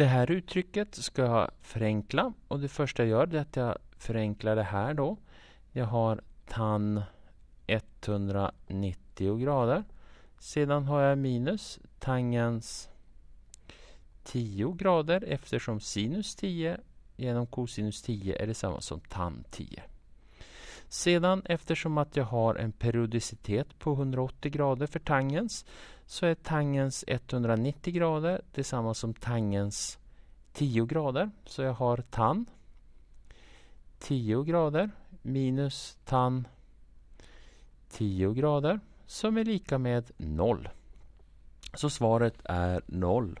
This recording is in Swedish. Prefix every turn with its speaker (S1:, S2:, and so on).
S1: Det här uttrycket ska jag förenkla och det första jag gör är att jag förenklar det här då. Jag har tan 190 grader. Sedan har jag minus tangens 10 grader eftersom sinus 10 genom Cosinus 10 är detsamma som tan 10. Sedan eftersom att jag har en periodicitet på 180 grader för tangens så är tangens 190 grader detsamma som tangens 10 grader. Så jag har tan 10 grader minus tan 10 grader som är lika med 0. Så svaret är 0.